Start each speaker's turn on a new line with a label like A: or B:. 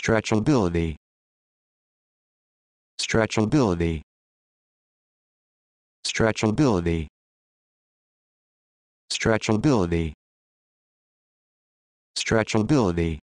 A: stretchability stretchability stretchability stretchability stretchability